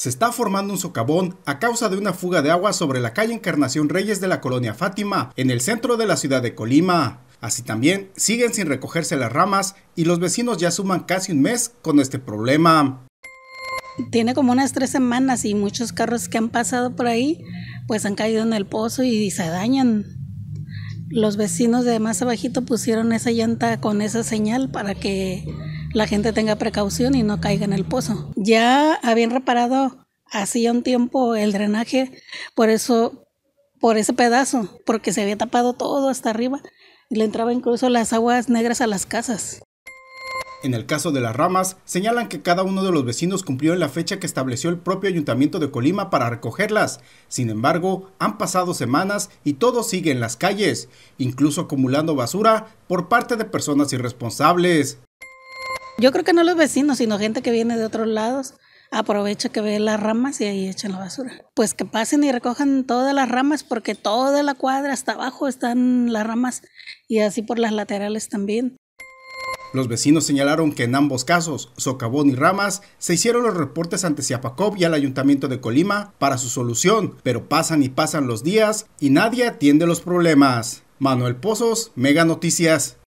se está formando un socavón a causa de una fuga de agua sobre la calle Encarnación Reyes de la colonia Fátima, en el centro de la ciudad de Colima. Así también siguen sin recogerse las ramas y los vecinos ya suman casi un mes con este problema. Tiene como unas tres semanas y muchos carros que han pasado por ahí pues han caído en el pozo y se dañan. Los vecinos de más abajito pusieron esa llanta con esa señal para que la gente tenga precaución y no caiga en el pozo. Ya habían reparado hacía un tiempo el drenaje, por eso, por ese pedazo, porque se había tapado todo hasta arriba y le entraba incluso las aguas negras a las casas. En el caso de las ramas, señalan que cada uno de los vecinos cumplió la fecha que estableció el propio ayuntamiento de Colima para recogerlas. Sin embargo, han pasado semanas y todo sigue en las calles, incluso acumulando basura por parte de personas irresponsables yo creo que no los vecinos, sino gente que viene de otros lados, aprovecha que ve las ramas y ahí echan la basura. Pues que pasen y recojan todas las ramas, porque toda la cuadra hasta abajo están las ramas y así por las laterales también. Los vecinos señalaron que en ambos casos, socavón y ramas, se hicieron los reportes ante Ciapacop y al Ayuntamiento de Colima para su solución, pero pasan y pasan los días y nadie atiende los problemas. Manuel Pozos, Mega Noticias.